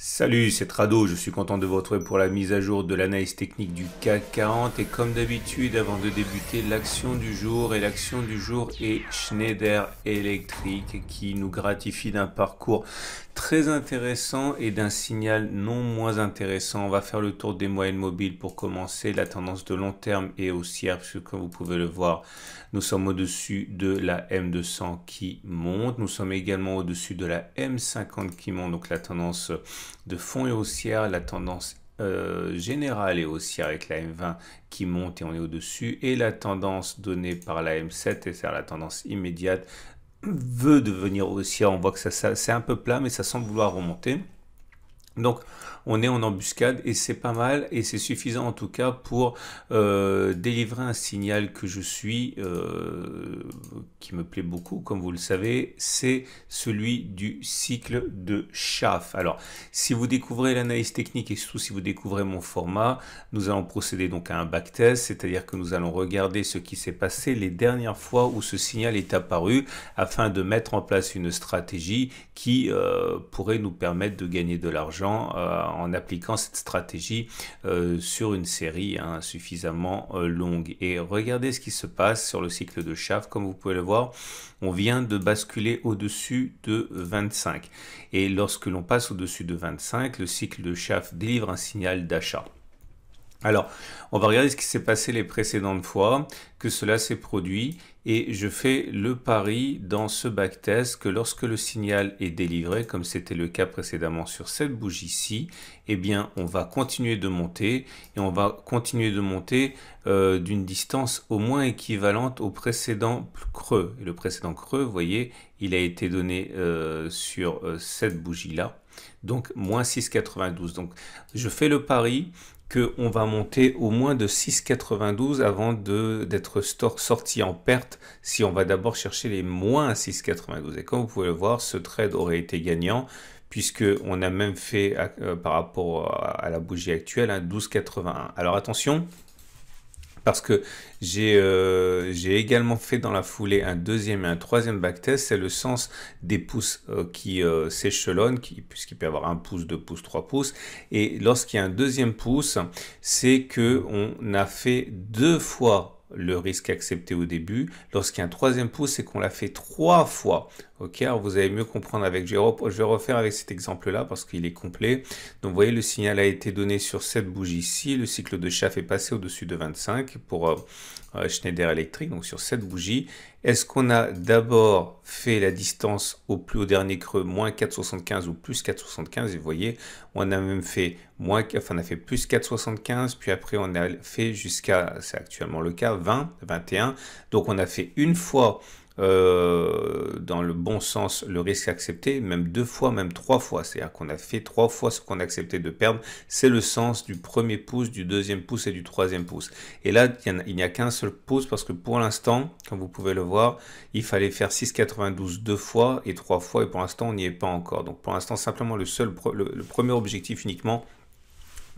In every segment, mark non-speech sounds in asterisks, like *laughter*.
Salut, c'est Trado, je suis content de vous retrouver pour la mise à jour de l'analyse technique du CAC 40 et comme d'habitude avant de débuter l'action du jour et l'action du jour est Schneider Electric qui nous gratifie d'un parcours très intéressant et d'un signal non moins intéressant. On va faire le tour des moyennes mobiles pour commencer. La tendance de long terme est haussière puisque comme vous pouvez le voir, nous sommes au-dessus de la M200 qui monte. Nous sommes également au-dessus de la M50 qui monte, donc la tendance de fond et haussière, la tendance euh, générale est haussière avec la M20 qui monte et on est au-dessus, et la tendance donnée par la M7, c'est-à-dire la tendance immédiate, *clears throat* veut devenir haussière. On voit que ça c'est un peu plat, mais ça semble vouloir remonter. Donc, on est en embuscade et c'est pas mal et c'est suffisant en tout cas pour euh, délivrer un signal que je suis, euh, qui me plaît beaucoup, comme vous le savez, c'est celui du cycle de chaff Alors, si vous découvrez l'analyse technique et surtout si vous découvrez mon format, nous allons procéder donc à un backtest, c'est-à-dire que nous allons regarder ce qui s'est passé les dernières fois où ce signal est apparu afin de mettre en place une stratégie qui euh, pourrait nous permettre de gagner de l'argent en en appliquant cette stratégie euh, sur une série hein, suffisamment euh, longue. Et regardez ce qui se passe sur le cycle de Schaff. Comme vous pouvez le voir, on vient de basculer au-dessus de 25. Et lorsque l'on passe au-dessus de 25, le cycle de Schaff délivre un signal d'achat. Alors, on va regarder ce qui s'est passé les précédentes fois que cela s'est produit et je fais le pari dans ce backtest que lorsque le signal est délivré, comme c'était le cas précédemment sur cette bougie ci eh bien on va continuer de monter et on va continuer de monter euh, d'une distance au moins équivalente au précédent creux. Et le précédent creux, vous voyez, il a été donné euh, sur euh, cette bougie là donc moins 6,92. Donc je fais le pari on va monter au moins de 6,92 avant d'être sorti en perte si on va d'abord chercher les moins 6,92. Et comme vous pouvez le voir, ce trade aurait été gagnant puisque on a même fait euh, par rapport à, la bougie actuelle hein, un 12,81. Alors attention, parce que euh, j'ai également fait dans la foulée un deuxième et un troisième backtest, c'est le sens des pouces euh, qui euh, s'échelonnent, puisqu'il peut y avoir un pouce, deux pouces, trois pouces, et lorsqu'il y a un deuxième pouce, c'est qu'on a fait deux fois le risque accepté au début. Lorsqu'il y a un troisième pouce, c'est qu'on l'a fait trois fois Ok, vous allez mieux comprendre avec. Je vais refaire avec cet exemple-là parce qu'il est complet. Donc, vous voyez, le signal a été donné sur cette bougie ici. Le cycle de Schaff est passé au-dessus de 25 pour euh, euh, Schneider Electric, donc sur cette bougie. Est-ce qu'on a d'abord fait la distance au plus haut dernier creux, moins 4,75 ou plus 4,75 Et vous voyez, on a même fait moins, enfin, on a fait plus 4,75, puis après, on a fait jusqu'à, c'est actuellement le cas, 20, 21. Donc, on a fait une fois euh, dans le bon sens le risque accepté, même deux fois, même trois fois. C'est-à-dire qu'on a fait trois fois ce qu'on accepté de perdre. C'est le sens du premier pouce, du deuxième pouce et du troisième pouce. Et là, il n'y a, qu'un seul pouce parce que pour l'instant, comme vous pouvez le voir, il fallait faire 6,92 deux fois et trois fois. Et pour l'instant, on n'y est pas encore. Donc pour l'instant, simplement le seul, le premier objectif uniquement,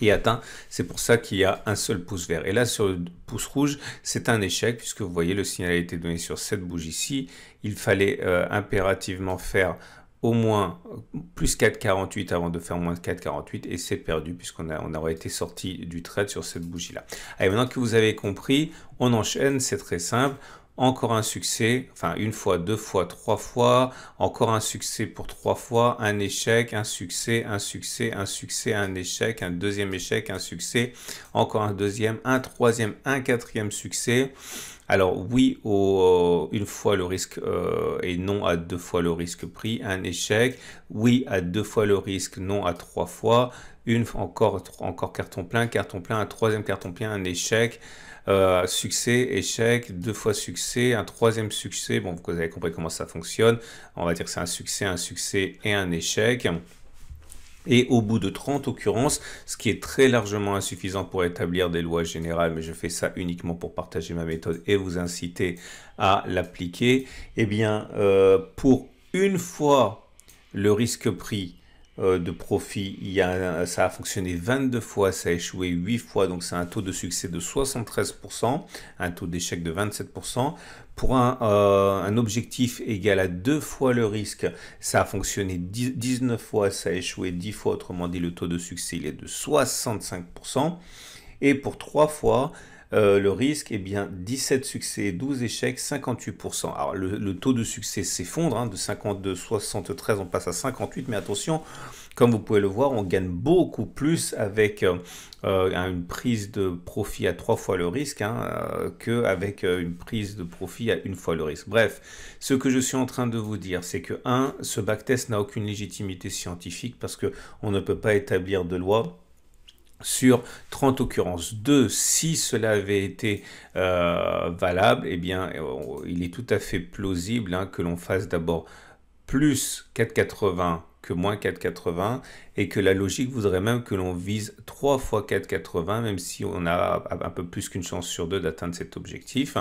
et atteint. C'est pour ça qu'il y a un seul pouce vert. Et là, sur le pouce rouge, c'est un échec puisque vous voyez, le signal a été donné sur cette bougie ici. Il fallait euh, impérativement faire au moins plus 4,48 avant de faire moins de 4,48 et c'est perdu puisqu'on on aurait été sorti du trade sur cette bougie là. et maintenant que vous avez compris, on enchaîne, c'est très simple encore un succès, enfin une fois, deux fois, trois fois, encore un succès pour trois fois, un échec, un succès, un succès, un succès, un échec, un deuxième échec, un succès, encore un deuxième, un troisième, un quatrième succès. Alors oui, au, euh, une fois le risque euh, et non à deux fois le risque pris, un échec, oui à deux fois le risque, non à trois fois, une encore, encore carton plein, carton plein, un troisième carton plein, un échec, euh, succès, échec, deux fois succès, un troisième succès. Bon, vous avez compris comment ça fonctionne. On va dire que c'est un succès, un succès et un échec. Et au bout de 30 occurrences, ce qui est très largement insuffisant pour établir des lois générales, mais je fais ça uniquement pour partager ma méthode et vous inciter à l'appliquer, et eh bien, euh, pour une fois le risque pris euh, de profit, il a, ça a fonctionné 22 fois, ça a échoué 8 fois, donc c'est un taux de succès de 73%, un taux d'échec de 27%. Pour euh, un, objectif égal à 2 fois le risque, ça a fonctionné 19 fois, ça a échoué 10 fois, autrement dit le taux de succès il est de 65%. Et pour 3 fois, euh, le risque, eh bien 17 succès, 12 échecs, 58%. Alors le, taux de succès s'effondre, hein, de 52, 73, on passe à 58, mais attention, comme vous pouvez le voir, on gagne beaucoup plus avec euh, euh, une prise de profit à trois fois le risque hein, qu'avec une prise de profit à une fois le risque. Bref, ce que je suis en train de vous dire, c'est que 1. Ce backtest n'a aucune légitimité scientifique parce qu'on ne peut pas établir de loi sur 30 occurrences 2, si cela avait été euh, valable, et eh bien, euh, il est tout à fait plausible hein, que l'on fasse d'abord plus 4,80 que moins 4,80 et que la logique voudrait même que l'on vise 3 fois 4,80, même si on a un peu plus qu'une chance sur deux d'atteindre cet objectif.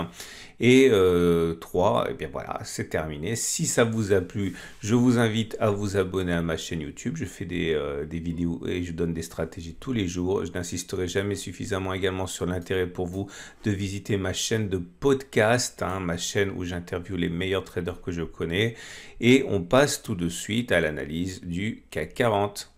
Et 3, euh, et eh bien voilà, c'est terminé. Si ça vous a plu, je vous invite à vous abonner à ma chaîne YouTube. Je fais euh, des, vidéos et je donne des stratégies tous les jours. Je n'insisterai jamais suffisamment également sur l'intérêt pour vous de visiter ma chaîne de podcast, hein, ma chaîne où j'interviewe les meilleurs traders que je connais. Et on passe tout de suite à l'analyse du CAC 40.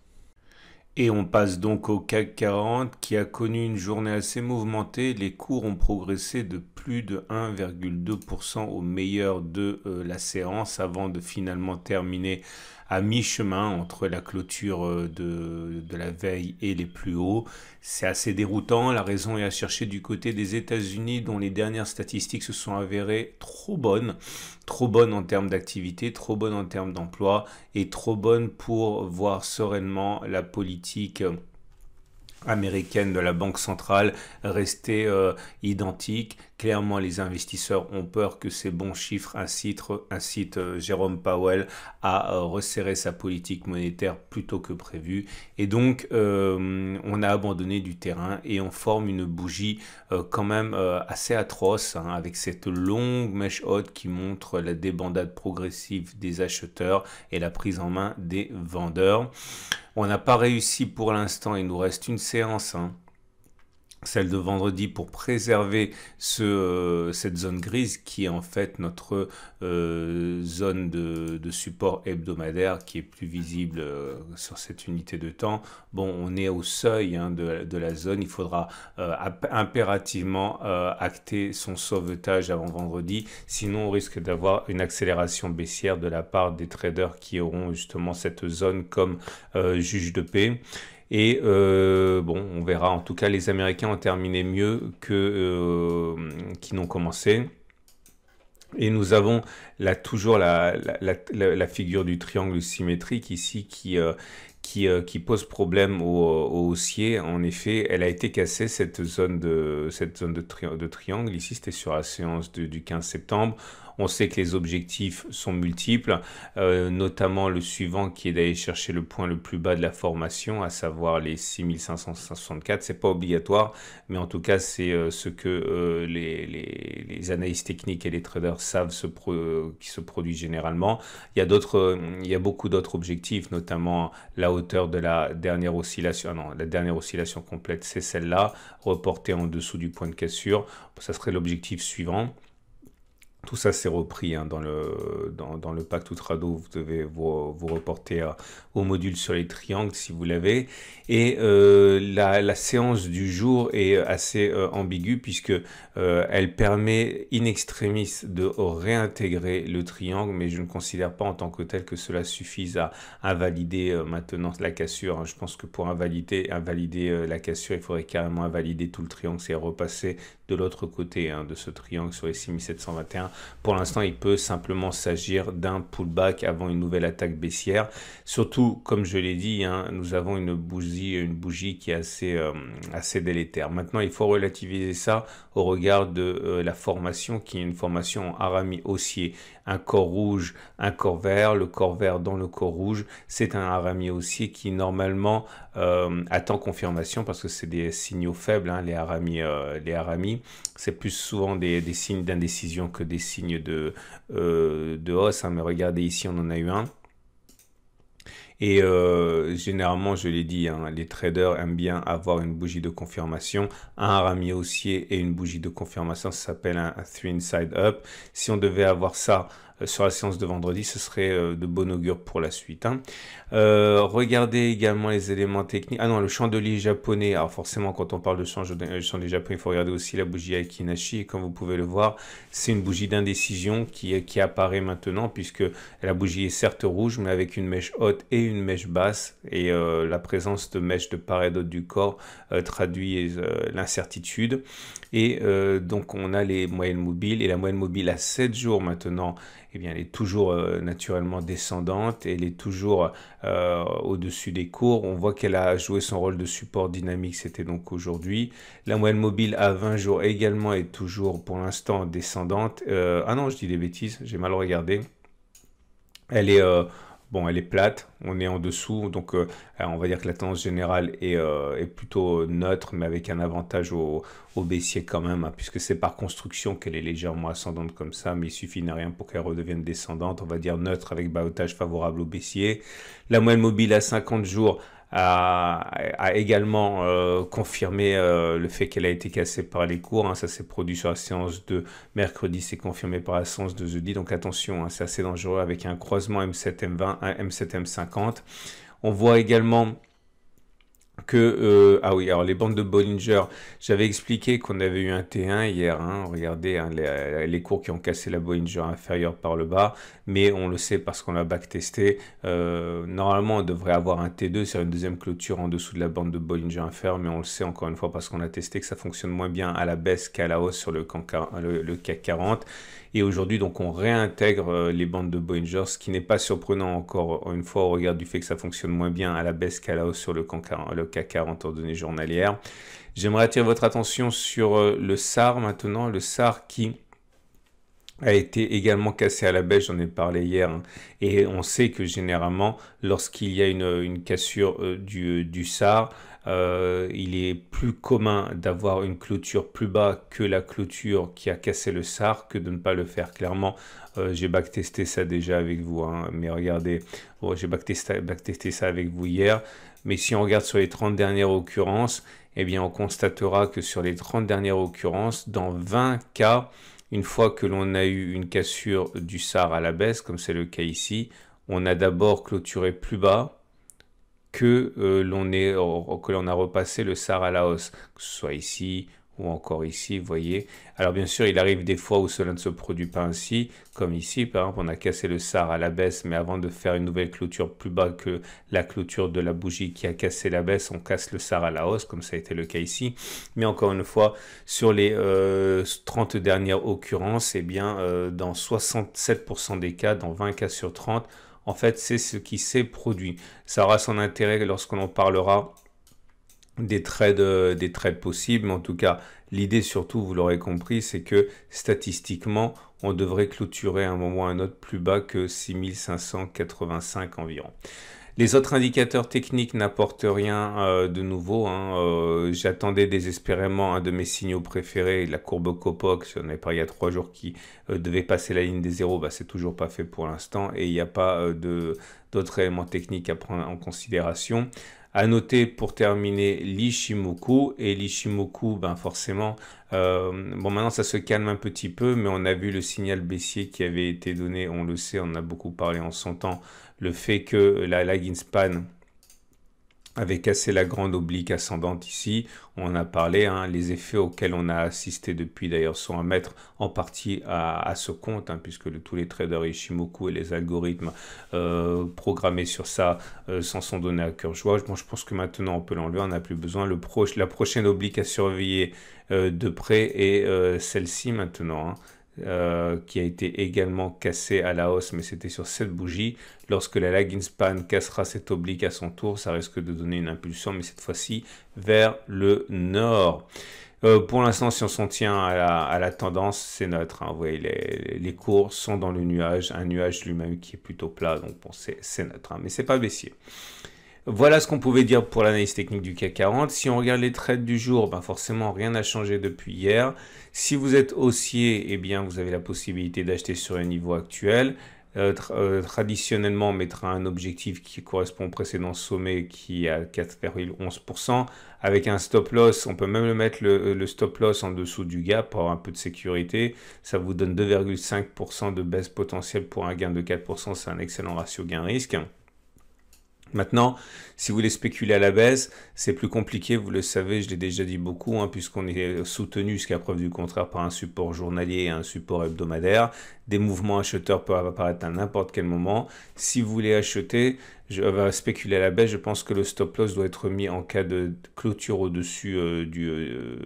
Et on passe donc au CAC 40 qui a connu une journée assez mouvementée. Les cours ont progressé de plus de 1,2% au meilleur de euh, la séance avant de finalement terminer à mi-chemin entre la clôture euh, de, la veille et les plus hauts. C'est assez déroutant. La raison est à chercher du côté des États-Unis, dont les dernières statistiques se sont avérées trop bonnes. Trop bonnes en termes d'activité, trop bonnes en termes d'emploi et trop bonnes pour voir sereinement la politique américaine de la Banque centrale restée euh, identique. Clairement, les investisseurs ont peur que ces bons chiffres incitent, euh, Jérôme Powell à euh, resserrer sa politique monétaire plus tôt que prévu. Et donc, on a abandonné du terrain et on forme une bougie quand même assez atroce hein, avec cette longue mèche haute qui montre la débandade progressive des acheteurs et la prise en main des vendeurs. On n'a pas réussi pour l'instant, il nous reste une séance. Hein celle de vendredi pour préserver ce, euh, cette zone grise qui est en fait notre euh, zone de, support hebdomadaire qui est plus visible euh, sur cette unité de temps. Bon, on est au seuil hein, de, de, la zone, il faudra impérativement acter son sauvetage avant vendredi, sinon on risque d'avoir une accélération baissière de la part des traders qui auront justement cette zone comme juge de paix. Et euh, bon, on verra. En tout cas, les Américains ont terminé mieux que euh, qui n'ont commencé. Et nous avons là toujours la, la, la, figure du triangle symétrique ici qui, euh, qui, pose problème au haussier En effet, elle a été cassée, cette zone de, cette zone de, triangle. Ici, c'était sur la séance du 15 septembre. On sait que les objectifs sont multiples, euh, notamment le suivant qui est d'aller chercher le point le plus bas de la formation, à savoir les 6564. C'est pas obligatoire, mais en tout cas, c'est euh, ce que euh, les, analystes analyses techniques et les traders savent qui se produit généralement. Il y a d'autres, il y a beaucoup d'autres objectifs, notamment la hauteur de la dernière oscillation. non, la dernière oscillation complète, c'est celle-là, reportée en dessous du point de cassure. Ça serait l'objectif suivant. Tout ça, c'est repris hein, dans, le, dans, dans le pacte Outrado. Vous devez vous, reporter euh, au module sur les triangles si vous l'avez. Et euh, la, séance du jour est euh, assez ambiguë puisque elle permet in extremis de réintégrer le triangle, mais je ne considère pas en tant que tel que cela suffise à invalider maintenant la cassure. Hein. Je pense que pour invalider, invalider la cassure, il faudrait carrément invalider tout le triangle, c'est repasser de l'autre côté hein, de ce triangle sur les 6721 pour l'instant, il peut simplement s'agir d'un pullback avant une nouvelle attaque baissière. Surtout, comme je l'ai dit, hein, nous avons une bougie, une bougie qui est assez, euh, assez délétère. Maintenant, il faut relativiser ça au regard de euh, la formation qui est une formation en harami haussier un corps rouge, un corps vert, le corps vert dans le corps rouge. C'est un harami aussi qui normalement euh, attend confirmation parce que c'est des signaux faibles, hein, les aramis euh, les c'est plus souvent des, signes d'indécision que des signes de, euh, de hausse. Hein. mais regardez ici, on en a eu un. Et euh, généralement, je l'ai dit, hein, les traders aiment bien avoir une bougie de confirmation, un ramier haussier et une bougie de confirmation. Ça s'appelle un, un three inside up. Si on devait avoir ça euh, sur la séance de vendredi, ce serait euh, de bon augure pour la suite. Hein. Euh, regardez également les éléments techniques. Ah non, le chandelier japonais. Alors forcément, quand on parle de chandelier japonais, il faut regarder aussi la bougie Aikinashi, comme vous pouvez le voir, c'est une bougie d'indécision qui, apparaît maintenant, puisque la bougie est certes rouge, mais avec une mèche haute et une mèche basse. Et la présence de mèches de part et d'autre du corps traduit l'incertitude. Et donc on a les moyennes mobiles. Et la moyenne mobile à 7 jours maintenant eh elle est toujours euh, naturellement descendante, elle est toujours euh, au-dessus des cours. On voit qu'elle a joué son rôle de support dynamique, c'était donc aujourd'hui. La moyenne mobile à 20 jours également est toujours pour l'instant descendante. Euh, ah non, je dis des bêtises, j'ai mal regardé. Elle est Bon, elle est plate, on est en dessous, donc euh, on va dire que la tendance générale est, euh, plutôt euh, neutre, mais avec un avantage au, baissier quand même, hein, puisque c'est par construction qu'elle est légèrement ascendante comme ça, mais il suffit de rien pour qu'elle redevienne descendante, on va dire neutre avec balotage favorable au baissier. La moyenne mobile à 50 jours, a, également euh, confirmé euh, le fait qu'elle a été cassée par les cours. Hein. ça s'est produit sur la séance de mercredi, c'est confirmé par la séance de jeudi. Donc attention, hein, c'est assez dangereux avec un croisement M7-M20, M7-M50. On voit également que euh, ah oui alors les bandes de Bollinger j'avais expliqué qu'on avait eu un T1 hier hein. regardez hein, les, cours qui ont cassé la Bollinger inférieure par le bas mais on le sait parce qu'on l'a backtesté testé euh, normalement on devrait avoir un T2 sur une deuxième clôture en dessous de la bande de Bollinger inférieure mais on le sait encore une fois parce qu'on a testé que ça fonctionne moins bien à la baisse qu'à la hausse sur le, le CAC 40 et aujourd'hui, donc, on réintègre euh, les bandes de Bollinger, ce qui n'est pas surprenant encore une fois au regard du fait que ça fonctionne moins bien à la baisse qu'à la hausse sur le CAC 40 en données journalières. J'aimerais attirer votre attention sur euh, le SAR maintenant, le SAR qui a été également cassé à la baisse, j'en ai parlé hier, hein. et on sait que généralement, lorsqu'il y a une, cassure euh, du, du SAR, euh, il est plus commun d'avoir une clôture plus bas que la clôture qui a cassé le SAR que de ne pas le faire. Clairement, euh, j'ai backtesté ça déjà avec vous, hein. mais regardez, oh, j'ai backtesté, ça avec vous hier, mais si on regarde sur les 30 dernières occurrences, eh bien on constatera que sur les 30 dernières occurrences, dans 20 cas, une fois que l'on a eu une cassure du SAR à la baisse, comme c'est le cas ici, on a d'abord clôturé plus bas, que euh, l'on que l'on a repassé le SAR à la hausse, que ce soit ici ou encore ici, vous voyez. Alors bien sûr, il arrive des fois où cela ne se produit pas ainsi, comme ici, par exemple, on a cassé le SAR à la baisse, mais avant de faire une nouvelle clôture plus bas que la clôture de la bougie qui a cassé la baisse, on casse le SAR à la hausse, comme ça a été le cas ici. Mais encore une fois, sur les 30 euh, dernières occurrences, et eh bien, euh, dans 67% des cas, dans 20 cas sur 30, en fait, c'est ce qui s'est produit. Ça aura son intérêt lorsqu'on en parlera des trades, euh, des trades possibles. En tout cas, l'idée surtout, vous l'aurez compris, c'est que statistiquement, on devrait clôturer à un moment ou à un autre plus bas que 6585 environ. Les autres indicateurs techniques n'apportent rien euh, de nouveau. Hein. Euh, j'attendais désespérément un de mes signaux préférés, la courbe Copoc. on avait pas il y a trois jours qui euh, devait passer la ligne des zéros, bah, c'est toujours pas fait pour l'instant et il n'y a pas d'autres éléments techniques à prendre en considération. À noter pour terminer l'Ishimoku. Et l'Ishimoku, ben forcément, euh, bon, maintenant, ça se calme un petit peu, mais on a vu le signal baissier qui avait été donné, on le sait, on a beaucoup parlé en son temps, le fait que la lagging span avec cassé la grande oblique ascendante ici. On a parlé, hein, les effets auxquels on a assisté depuis d'ailleurs sont à mettre en partie à, ce compte, hein, puisque tous les traders Ishimoku et les algorithmes euh, programmés sur ça euh, s'en sont donnés à cœur joie. Bon, je pense que maintenant on peut l'enlever, on n'a plus besoin. Le proche, la prochaine oblique à surveiller euh, de près est celle-ci maintenant. Hein. Euh, qui a été également cassé à la hausse, mais c'était sur cette bougie Lorsque la span cassera cet oblique à son tour, ça risque de donner une impulsion, mais cette fois-ci vers le nord. Euh, pour l'instant, si on s'en tient à la, tendance, c'est neutre. Hein. Vous voyez, les, cours sont dans le nuage, un nuage lui-même qui est plutôt plat, donc c'est neutre, hein. mais c'est pas baissier. Voilà ce qu'on pouvait dire pour l'analyse technique du CAC 40. Si on regarde les trades du jour, ben forcément rien n'a changé depuis hier. Si vous êtes haussier, eh bien vous avez la possibilité d'acheter sur les niveau actuel. Euh, euh, traditionnellement, on mettra un objectif qui correspond au précédent sommet qui est à 4,11%. Avec un stop loss, on peut même le mettre le, stop loss en dessous du gap pour avoir un peu de sécurité. Ça vous donne 2,5% de baisse potentielle pour un gain de 4%. C'est un excellent ratio gain-risque. Maintenant, si vous voulez spéculer à la baisse, c'est plus compliqué, vous le savez, je l'ai déjà dit beaucoup, hein, puisqu'on est euh, soutenu jusqu'à preuve du contraire par un support journalier et un support hebdomadaire. Des mouvements acheteurs peuvent apparaître à n'importe quel moment. Si vous voulez acheter, je, euh, vais spéculer à la baisse. Je pense que le stop loss doit être mis en cas de clôture au-dessus euh, du, euh,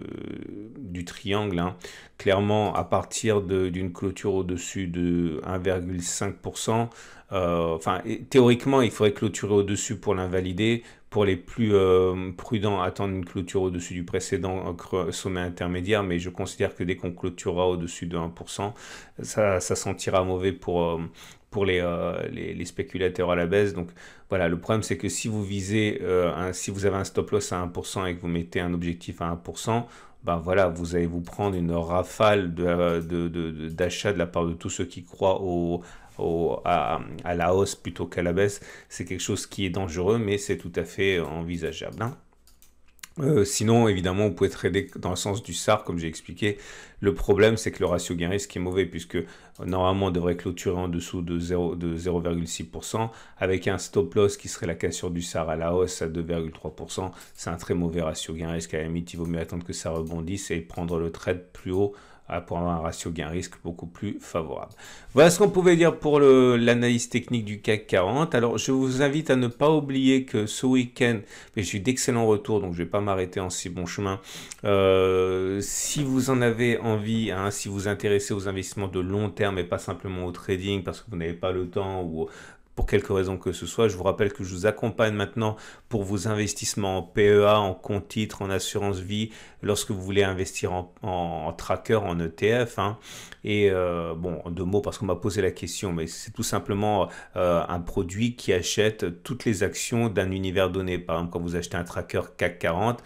du, triangle. Hein. Clairement, à partir d'une clôture au-dessus de 1,5%, enfin, théoriquement, il faudrait clôturer au-dessus pour l'invalider. Pour les plus prudents, attendre une clôture au-dessus du précédent sommet intermédiaire, mais je considère que dès qu'on clôturera au-dessus de 1%, ça, ça sentira mauvais pour, pour euh, les, les, spéculateurs à la baisse. Donc voilà, le problème c'est que si vous visez, euh, un, si vous avez un stop loss à 1% et que vous mettez un objectif à 1%, ben bah, voilà, vous allez vous prendre une rafale d'achat euh, de, de, de, la part de tous ceux qui croient au, à, la hausse plutôt qu'à la baisse. C'est quelque chose qui est dangereux, mais c'est tout à fait envisageable. Hein. Euh, sinon, évidemment, vous pouvez trader dans le sens du SAR, comme j'ai expliqué. Le problème, c'est que le ratio gain-risque est mauvais, puisque euh, normalement, on devrait clôturer en dessous de 0,6%, de avec un stop-loss qui serait la cassure du SAR à la hausse à 2,3%. C'est un très mauvais ratio gain-risque. À la limite, il vaut mieux attendre que ça rebondisse et prendre le trade plus haut ah, pour avoir un ratio gain-risque beaucoup plus favorable. Voilà ce qu'on pouvait dire pour l'analyse technique du CAC 40. Alors, je vous invite à ne pas oublier que ce week-end, j'ai eu d'excellents retours, donc je ne vais pas m'arrêter en si bon chemin. Euh, si vous en avez envie, hein, si vous intéressez aux investissements de long terme et pas simplement au trading parce que vous n'avez pas le temps ou pour quelque raison que ce soit. Je vous rappelle que je vous accompagne maintenant pour vos investissements en PEA, en compte titres en assurance vie, lorsque vous voulez investir en, tracker, en ETF. Hein. Et euh, bon, deux mots parce qu'on m'a posé la question, mais c'est tout simplement euh, un produit qui achète toutes les actions d'un univers donné. Par exemple, quand vous achetez un tracker CAC 40,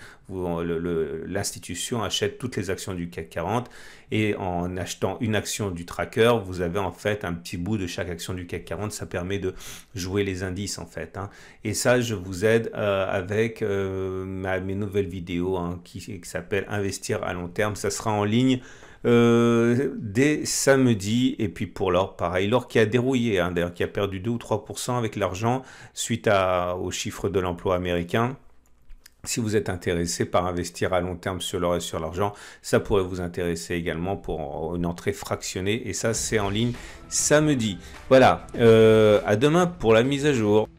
l'institution achète toutes les actions du CAC 40 et en achetant une action du tracker, vous avez en fait un petit bout de chaque action du CAC 40. Ça permet de jouer les indices en fait. Hein. Et ça, je vous aide euh, avec euh, mes nouvelles vidéos hein, qui, s'appellent s'appelle Investir à long terme. Ça sera en ligne. Euh, dès samedi. Et puis pour l'or, pareil, l'or qui a dérouillé, hein, d'ailleurs, qui a perdu 2 ou 3% avec l'argent suite au chiffre de l'emploi américain. Si vous êtes intéressé par investir à long terme sur l'or et sur l'argent, ça pourrait vous intéresser également pour une entrée fractionnée. Et ça, c'est en ligne samedi. Voilà, euh, à demain pour la mise à jour.